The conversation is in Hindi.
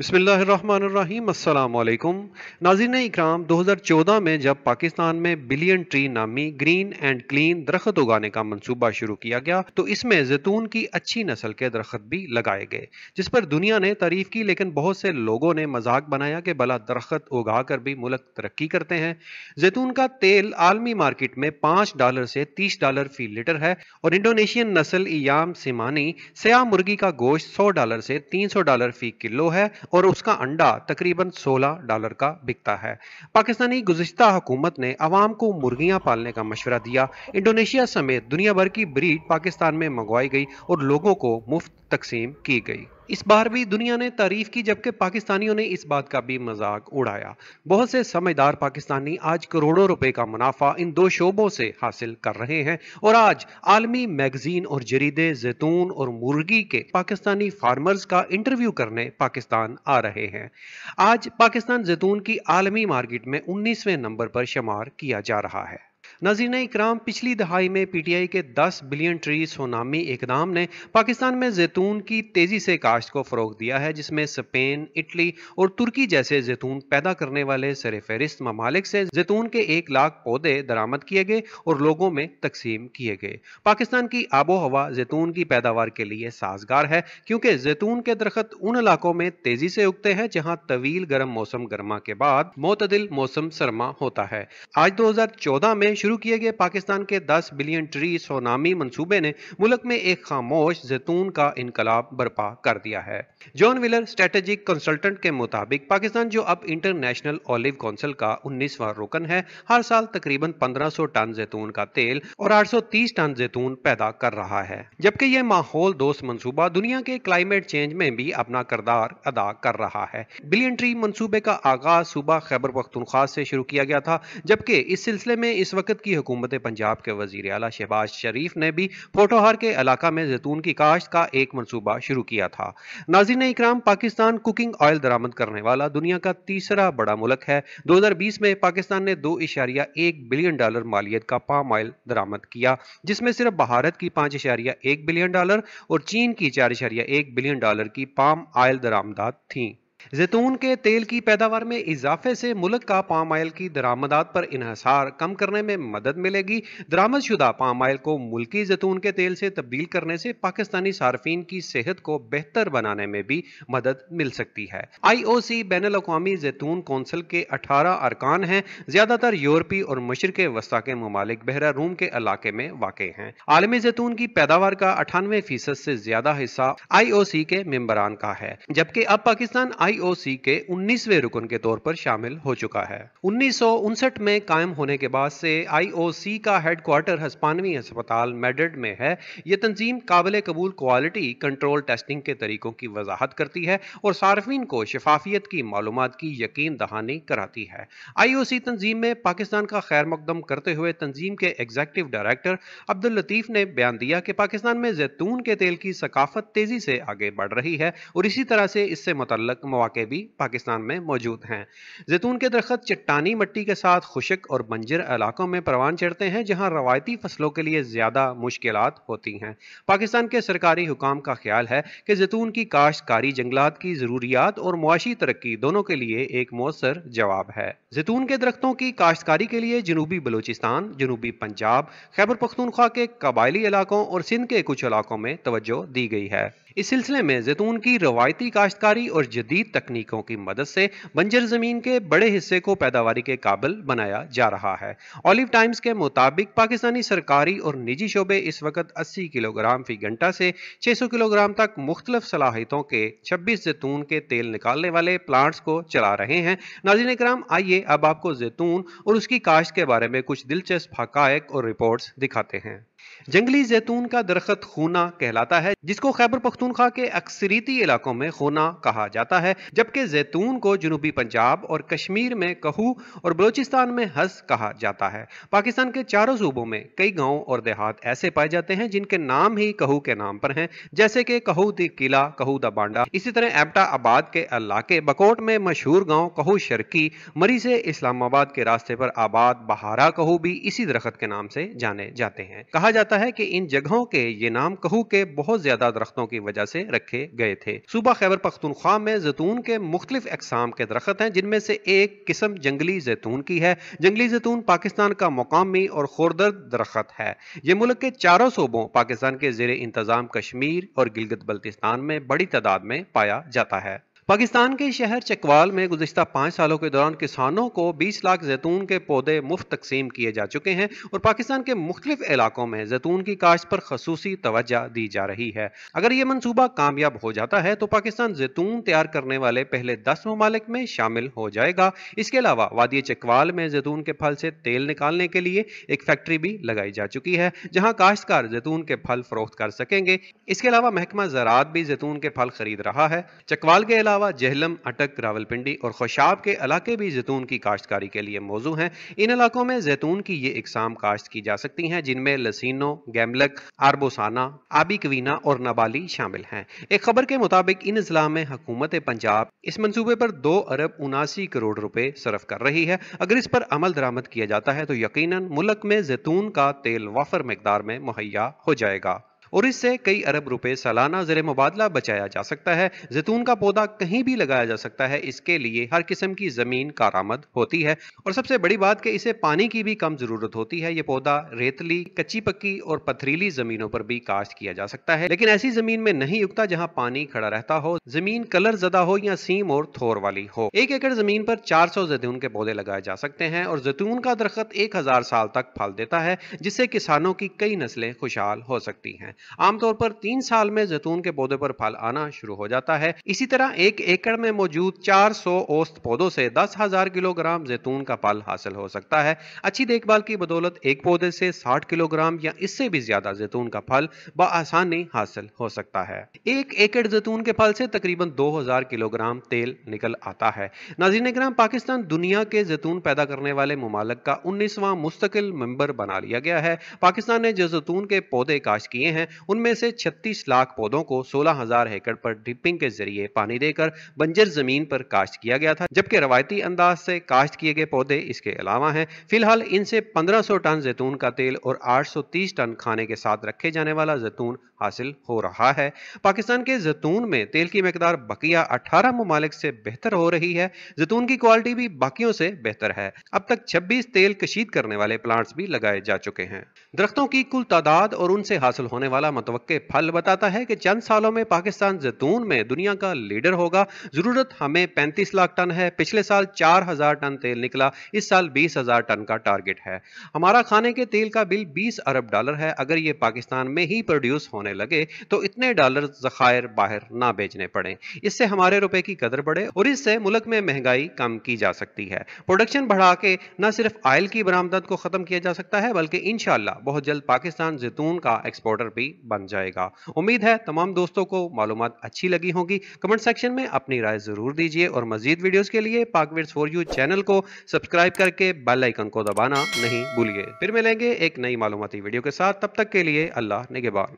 बसमिलकुम नाजिन इकराम 2014 में जब पाकिस्तान में बिलियन ट्री नामी ग्रीन एंड क्लीन दरख्त उगाने का मंसूबा शुरू किया गया तो इसमें जैतून की अच्छी नस्ल के दरख्त भी लगाए गए जिस पर दुनिया ने तारीफ की लेकिन बहुत से लोगों ने मजाक बनाया कि भला दरख्त उगा कर भी मुल्क तरक्की करते हैं जैतून का तेल आलमी मार्केट में पाँच डॉलर से तीस डॉलर फी लीटर है और इंडोनेशियन नस्ल इयाम सिमानी सया मुर्गी का गोश्त सौ डॉलर से तीन सौ डॉलर फी किलो है और उसका अंडा तकरीबन 16 डॉलर का बिकता है पाकिस्तानी गुजशत हुकूमत ने आवाम को मुर्गियां पालने का मशवरा दिया इंडोनेशिया समेत दुनिया भर की ब्रीड पाकिस्तान में मंगवाई गई और लोगों को मुफ्त तकसीम की गई इस बार भी दुनिया ने तारीफ की जबकि पाकिस्तानियों ने इस बात का भी मजाक उड़ाया बहुत से समझदार पाकिस्तानी आज करोड़ों रुपए का मुनाफा इन दो शोबों से हासिल कर रहे हैं और आज आलमी मैगजीन और जरीदे जैतून और मुर्गी के पाकिस्तानी फार्मर्स का इंटरव्यू करने पाकिस्तान आ रहे हैं आज पाकिस्तान जैतून की आलमी मार्केट में उन्नीसवें नंबर पर शुमार किया जा रहा है नजीना इक्राम पिछली दहाई में पीटीआई के 10 बिलियन ट्री सोनामी इकदाम ने पाकिस्तान में जैतून की तेज़ी से काश्त को फ़रोग दिया है जिसमें स्पेन इटली और तुर्की जैसे जैतून पैदा करने वाले सरफहरिस्त ममालिक से जैतून के एक लाख पौधे दरामद किए गए और लोगों में तकसीम किए गए पाकिस्तान की आबो हवा जैतून की पैदावार के लिए साजगार है क्योंकि जैतून के दरखत उन इलाकों में तेज़ी से उगते हैं जहाँ तवील गर्म मौसम गर्मा के बाद मतदिल मौसम सरमा होता है आज दो हजार चौदह में शुरू किए गए पाकिस्तान के 10 बिलियन ट्री सोनामी मंसूबे ने मुल्क में एक खामोश जैतून का इनकलाब बर्पा कर दिया है जॉन विलर स्ट्रेटेजिक कंसल्टेंट के मुताबिक पाकिस्तान जो अब इंटरनेशनल ऑलिव काउंसिल का उन्नीसवा रुकन है हर साल तकरीबन 1500 टन जैतून का तेल और 830 टन जैतून पैदा कर रहा है जबकि यह माहौल दोस्त मनसूबा दुनिया के क्लाइमेट चेंज में भी अपना करदार अदा कर रहा है बिलियन ट्री मनसूबे का आगाज सुबह खैबर पख्तनख्वा से शुरू किया गया था जबकि इस सिलसिले में इस वक्त वक्त की हुकूमत पंजाब के वजीर अला शहबाज शरीफ ने भी पोटोहार के इलाका में जैतून की काश्त का एक मनसूबा शुरू किया था नाजिन इक्राम पाकिस्तान कुकिंग ऑयल दरामद करने वाला दुनिया का तीसरा बड़ा मुल्क है दो हजार बीस में पाकिस्तान ने दो इशारिया एक बिलियन डॉलर मालियत का पाम ऑयल दरामद किया जिसमें सिर्फ भारत की पांच इशारिया एक बिलियन डॉलर और चीन की चार इशारिया एक बिलियन डॉलर की पाम ऑयल दरामदा थी जैतून के तेल की पैदावार में इजाफे से मुल्क का पाम आयल की दरामदात पर इहसार कम करने में मदद मिलेगी शुदा पाम आयल को मुल्की जैतून के तेल से तब्दील करने से पाकिस्तानी सार्फिन की सेहत को बेहतर बनाने में भी मदद मिल सकती है आई ओ सी बैन अवी जैतून कौंसिल के अठारह अरकान हैं ज्यादातर यूरोपी और मशरक वस्ता के ममालिक बहरा रूम के इलाके में वाक़ हैं आलमी जैतून की पैदावार का अठानवे फीसद से ज्यादा हिस्सा आई ओ सी के मम्बरान का है जबकि अब पाकिस्तान आई आईओसी के 19वें रुकन के तौर पर शामिल हो चुका है उन्नीस में कायम होने के बाद से आईओसी का हेडक्वार्टर हस्पानवी अस्पताल मेडिड में है यह तंजीम काबिल कबूल क्वालिटी कंट्रोल टेस्टिंग के तरीकों की वजाहत करती है और सार्फिन को शफाफियत की मालूम की यकीन दहानी कराती है आईओसी तंजीम में पाकिस्तान का खैर मकदम करते हुए तंजीम के एग्जेक्टिव डायरेक्टर अब्दुल लतीफ ने बयान दिया कि पाकिस्तान में जैतून के तेल की सकाफत तेजी से आगे बढ़ रही है और इसी तरह से इससे मुतल वाक़े भी पाकिस्तान में मौजूद हैं जैतून के दरख्त चट्टानी मट्टी के साथ खुशक और बंजर इलाकों में परवान चढ़ते हैं जहाँ रवायती फसलों के लिए ज़्यादा मुश्किल होती हैं पाकिस्तान के सरकारी हुकाम का ख्याल है कि जैतून की काश्तकारी जंगलात की ज़रूरियात और मुआशी तरक्की दोनों के लिए एक मौसर जवाब है जैतून के दरख्तों की काश्तकारी के लिए जनूबी बलूचिस्तान जनूबी पंजाब खैबर पख्तूनख्वा के कबायली इलाकों और सिंध के कुछ इलाकों में तोज्जो दी गई है इस सिलसिले में जैतून की रवायती काश्तकारी और जदीद तकनीकों की मदद से बंजर ज़मीन के बड़े हिस्से को पैदावारी के काबिल बनाया जा रहा है ऑलिव टाइम्स के मुताबिक पाकिस्तानी सरकारी और निजी शोबे इस वक्त 80 किलोग्राम फी घंटा से 600 किलोग्राम तक मुख्तलिफ सलाहितों के 26 जैतून के तेल निकालने वाले प्लांट्स को चला रहे हैं नाजिन कराम आइए अब आपको जैतून और उसकी काश्त के बारे में कुछ दिलचस्प हक़ और रिपोर्ट्स दिखाते हैं जंगली जैतून का दरख्त खूना कहलाता है जिसको खैबर पख्तूनखा के अक्सरीती इलाकों में खूना कहा जाता है जबकि जैतून को जनूबी पंजाब और कश्मीर में कहू और बलोचिस्तान में हस कहा जाता है पाकिस्तान के चारों सूबों में कई गाँव और देहात ऐसे पाए जाते हैं जिनके नाम ही कहू के नाम पर हैं जैसे कि कहू द किला कहू द बांडा इसी तरह एबटा आबाद के इलाके बकोट में मशहूर गाँव कहू शर्की मरी से इस्लामाबाद के रास्ते पर आबाद बहारा कहू भी इसी दरख्त के नाम से जाने जाते हैं कहा जाता जाता है कि इन जगहों के ये नाम कहू के बहुत ज्यादा दरख्तों की वजह से रखे गए थे सुबह खैबर पख्तनख्वा में जैतून के मुख्तलिफ अकसाम के दरख्त हैं जिनमें से एक किस्म जंगली जैतून की है जंगली जैतून पाकिस्तान का मकामी और खोरदर्द दरख्त है ये मुल्क के चारों सूबों पाकिस्तान के जेर इंतज़ाम कश्मीर और गिलगत बल्तिस्तान में बड़ी तादाद में पाया जाता है पाकिस्तान के शहर चकवाल में गुजशत पाँच सालों के दौरान किसानों को बीस लाख जैतून के पौधे मुफ्त तकसीम किए जा चुके हैं और पाकिस्तान के मुख्तलिफ इलाकों में जैतून की काश्त पर खसूसी तोज्जा दी जा रही है अगर ये मनसूबा कामयाब हो जाता है तो पाकिस्तान जैतून तैयार करने वाले पहले दस ममालिक में शामिल हो जाएगा इसके अलावा वादी चकवाल में जैतून के फल से तेल निकालने के लिए एक फैक्ट्री भी लगाई जा चुकी है जहाँ काश्तकार जैतून के फल फरोख्त कर सकेंगे इसके अलावा महकमा ज़रात भी जैतून के फल खरीद रहा है चकवाल के अलावा अलावा जहलम अटक रावलपिंडी और खोशाब के इलाके भी जैतून की काश्तकारी के लिए मौजू हैं इन इलाकों में जैतून की ये इकसाम काश्त की जा सकती हैं जिनमें लसीनो गैमलक आरबोसाना आबी कवीना और नबाली शामिल हैं एक खबर के मुताबिक इन जिला में हुकूमत पंजाब इस मनसूबे पर दो अरब उनासी करोड़ रुपए सर्फ कर रही है अगर इस पर अमल दरामद किया जाता है तो यकीन मुल्क में जैतून का तेल वाफर मकदार में मुहैया हो जाएगा और इससे कई अरब रुपए सालाना जर मुबादला बचाया जा सकता है जैतून का पौधा कहीं भी लगाया जा सकता है इसके लिए हर किस्म की ज़मीन कारामद होती है और सबसे बड़ी बात कि इसे पानी की भी कम ज़रूरत होती है ये पौधा रेतली कच्ची पक्की और पथरीली ज़मीनों पर भी काश्त किया जा सकता है लेकिन ऐसी ज़मीन में नहीं उगता जहाँ पानी खड़ा रहता हो ज़मीन कलर ज़दा हो या सीम और थोर वाली हो एक एकड़ ज़मीन पर चार सौ जैतून के पौधे लगाए जा सकते हैं और जैतून का दरखत एक हजार साल तक फल देता है जिससे किसानों की कई नस्लें खुशहाल हो सकती हैं आमतौर पर तीन साल में जैतून के पौधे पर फल आना शुरू हो जाता है इसी तरह एक एकड़ में मौजूद 400 औस्त पौधों से दस हजार किलोग्राम जैतून का फल हासिल हो सकता है अच्छी देखभाल की बदौलत एक पौधे से साठ किलोग्राम या इससे भी ज्यादा जैतून का फल बसानी हासिल हो सकता है एक एकड़ जैतून के फल से तकरीबन 2000 किलोग्राम तेल निकल आता है नाजीन ग्राम पाकिस्तान दुनिया के जैतून पैदा करने वाले ममालक का उन्नीसवां मुस्तकिल मेंबर बना लिया गया है पाकिस्तान ने जो जैतून के पौधे काश किए हैं हैं उनमें से 36 लाख पौधों को 16000 एकड़ पर ड्रिपिंग के जरिए पानी देकर बंजर जमीन पर काश्त किया गया था जबकि रवायती अंदाज से काश्त किए गए पौधे इसके अलावा हैं फिलहाल इनसे 1500 टन जैतून का तेल और 830 टन खाने के साथ रखे जाने वाला जैतून हासिल हो रहा है पाकिस्तान के जैतून में तेल की मकदार बकिया अठारह ममालिक से बेहतर हो रही है जैतून की क्वालिटी भी बाकियों से बेहतर है अब तक छब्बीस तेल कशीद करने वाले प्लांट्स भी लगाए जा चुके हैं दरख्तों की कुल तादाद और उनसे हासिल होने वाले वाला मतवक़ फल बताता है कि चंद सालों में पाकिस्तान जैतून में दुनिया का लीडर होगा ज़रूरत हमें पैंतीस लाख टन है पिछले साल चार हज़ार टन तेल निकला इस साल बीस हज़ार टन का टारगेट है हमारा खाने के तेल का बिल बीस अरब डॉलर है अगर ये पाकिस्तान में ही प्रोड्यूस होने लगे तो इतने डॉलर जखायर बाहर ना बेचने पड़े इससे हमारे रुपए की कदर बढ़े और इससे मुल्क में महंगाई कम की जा सकती है प्रोडक्शन बढ़ा के न सिर्फ आयल की बरामदत को ख़त्म किया जा सकता है बल्कि इन बहुत जल्द पाकिस्तान जैतून का एक्सपोर्टर भी भी बन जाएगा उम्मीद है तमाम दोस्तों को मालूम अच्छी लगी होगी कमेंट सेक्शन में अपनी राय ज़रूर दीजिए और मजीद वीडियोज़ के लिए पाकविर्स फॉर यू चैनल को सब्सक्राइब करके बेल आइकन को दबाना नहीं भूलिए फिर मिलेंगे एक नई मालूमती वीडियो के साथ तब तक के लिए अल्लाह निगेबान